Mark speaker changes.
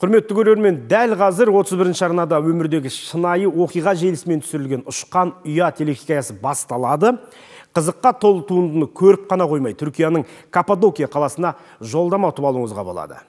Speaker 1: құрметті көрермен дәл қазір 31 арнада өмірдегі шынайы оқиға желісімен түсірілген ұшқан ұя телехикаясы басталады қызыққа толы туындыны көріп қана қоймай түркияның Кападокия қаласына жолдама ұтып алуыңызға болады